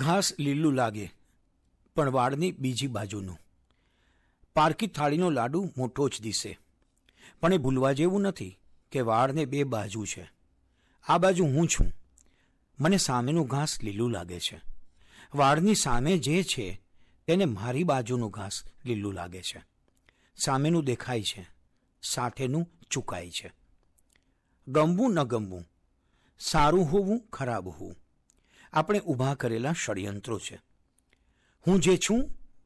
ઘાસ લીલું લાગે પણ વાડની બીજી બાજુનું પારકી થાળીનો લાડુ મોટો જ દિશે પણ એ ભૂલવા જેવું નથી કે વાડને બે બાજુ છે આ બાજુ હું છું મને સામેનું ઘાસ લીલું લાગે છે વાડની સામે જે છે તેને મારી બાજુનું ઘાસ લીલું લાગે છે સામેનું દેખાય છે સાથેનું ચૂકાય છે ગમવું ન ગમવું સારું હોવું ખરાબ હોવું આપણે ઊભા કરેલા ષડયંત્રો છે હું જે છું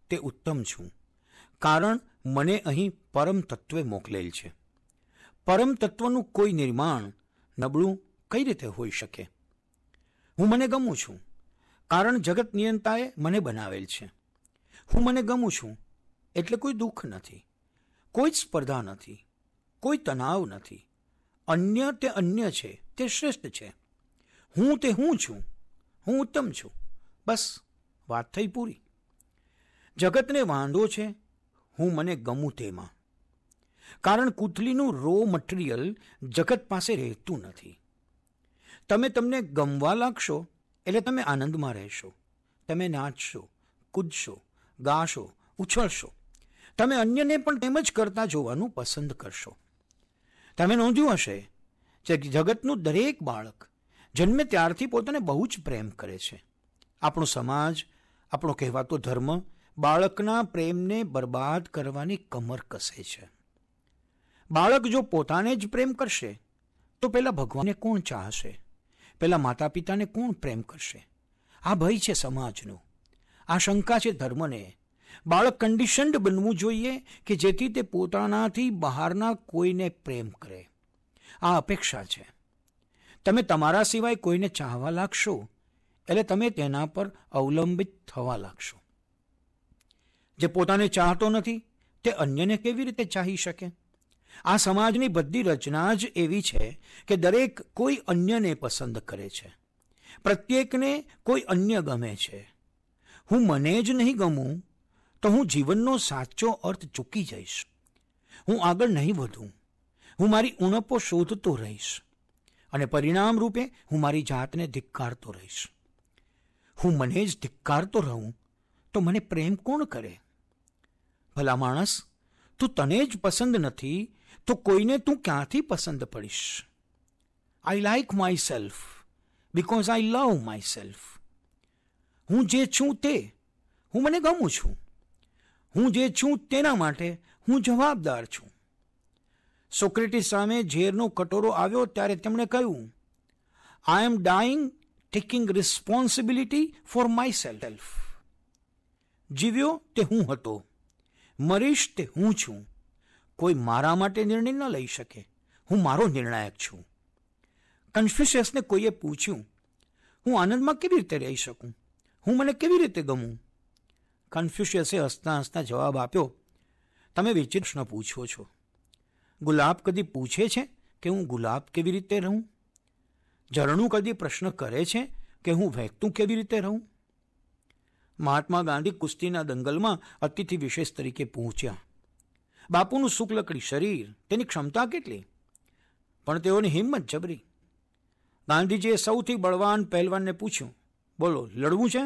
તે ઉત્તમ છું કારણ મને અહીં પરમ તત્વે મોકલેલ છે પરમ તત્વનું કોઈ નિર્માણ નબળું કઈ રીતે હોઈ શકે હું મને ગમું છું કારણ જગત નિયંતાએ મને બનાવેલ છે હું મને ગમું છું એટલે કોઈ દુઃખ નથી કોઈ જ સ્પર્ધા નથી કોઈ તણાવ નથી અન્ય તે અન્ય છે તે શ્રેષ્ઠ છે હું તે હું છું હું ઉત્તમ છું બસ વાત થઈ પૂરી જગતને વાંધો છે હું મને ગમું તેમાં કારણ કૂથલીનું રો મટીરિયલ જગત પાસે રહેતું નથી તમે તમને ગમવા લાગશો એટલે તમે આનંદમાં રહેશો તમે નાચશો કૂદશો ગાશો ઉછળશો તમે અન્યને પણ તેમ જ કરતા જોવાનું પસંદ કરશો તમે નોંધ્યું હશે જગતનું દરેક બાળક જન્મે ત્યારથી પોતાને બહુ જ પ્રેમ કરે છે આપણો સમાજ આપણો કહેવાતો ધર્મ બાળકના પ્રેમને બરબાદ કરવાની કમર કસે છે બાળક જો પોતાને જ પ્રેમ કરશે તો પહેલાં ભગવાનને કોણ ચાહશે પહેલાં માતા પિતાને કોણ પ્રેમ કરશે આ ભય છે સમાજનું આ શંકા છે ધર્મને બાળક કન્ડિશન્ડ બનવું જોઈએ કે જેથી તે પોતાનાથી બહારના કોઈને પ્રેમ કરે આ અપેક્ષા છે તમે તમારા સિવાય કોઈને ચાહવા લાગશો એટલે તમે તેના પર અવલંબિત થવા લાગશો જે પોતાને ચાહતો નથી તે અન્યને કેવી રીતે ચાહી શકે આ સમાજની બધી રચના જ એવી છે કે દરેક કોઈ અન્યને પસંદ કરે છે પ્રત્યેકને કોઈ અન્ય ગમે છે હું મને જ નહીં ગમું તો હું જીવનનો સાચો અર્થ ચૂકી જઈશ હું આગળ નહીં વધું હું મારી ઉણપો શોધતો રહીશ અને પરિણામ રૂપે હું મારી જાતને ધિક્કારતો રહીશ હું મને જ ધિક્કારતો રહું તો મને પ્રેમ કોણ કરે ભલા માણસ તું તને જ પસંદ નથી તો કોઈને તું ક્યાંથી પસંદ પડીશ I like myself because I love myself હું જે છું તે હું મને ગમું છું હું જે છું તેના માટે હું જવાબદાર છું સોક્રેટી સામે ઝેરનો કટોરો આવ્યો ત્યારે તેમણે કહ્યું I am dying taking responsibility for myself જીવ્યો તે હું હતો મરીશ તે હું છું કોઈ મારા માટે નિર્ણય ન લઈ શકે હું મારો નિર્ણાયક છું કન્ફ્યુશિયસને કોઈએ પૂછ્યું હું આનંદમાં કેવી રીતે રહી શકું હું મને કેવી રીતે ગમું કન્ફ્યુશિયસે હસતા હસતા જવાબ આપ્યો તમે વિચિત્ર પ્રશ્ન પૂછો છો ગુલાબ કદી પૂછે છે કે હું ગુલાબ કેવી રીતે રહું ઝરણું કદી પ્રશ્ન કરે છે કે હું વહેતું કેવી રીતે રહું મહાત્મા ગાંધી કુસ્તીના દંગલમાં અતિથિ વિશેષ તરીકે પહોંચ્યા બાપુનું શુક્લકડી શરીર તેની ક્ષમતા કેટલી પણ તેઓની હિંમત જબરી ગાંધીજીએ સૌથી બળવાન પહેલવાનને પૂછ્યું બોલો લડવું છે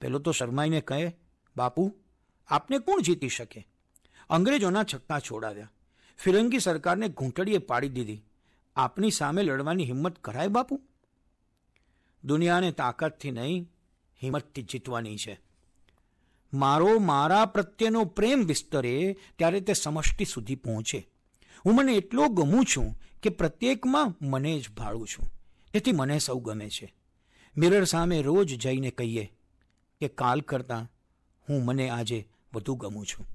પેલો તો શરમાઈને કહે બાપુ આપને કોણ જીતી શકે અંગ્રેજોના છક્કા છોડાવ્યા ફિરંગી સરકારને ઘૂંટડીએ પાડી દીધી આપની સામે લડવાની હિંમત કરાય બાપુ દુનિયાને તાકાતથી નહીં હિંમતથી જીતવાની છે મારો મારા પ્રત્યેનો પ્રેમ વિસ્તરે ત્યારે તે સમષ્ટિ સુધી પહોંચે હું મને એટલો ગમું છું કે પ્રત્યેકમાં મને જ ભાળું છું તેથી મને સૌ ગમે છે મિરર સામે રોજ જઈને કહીએ કે કાલ કરતાં હું મને આજે વધુ ગમું છું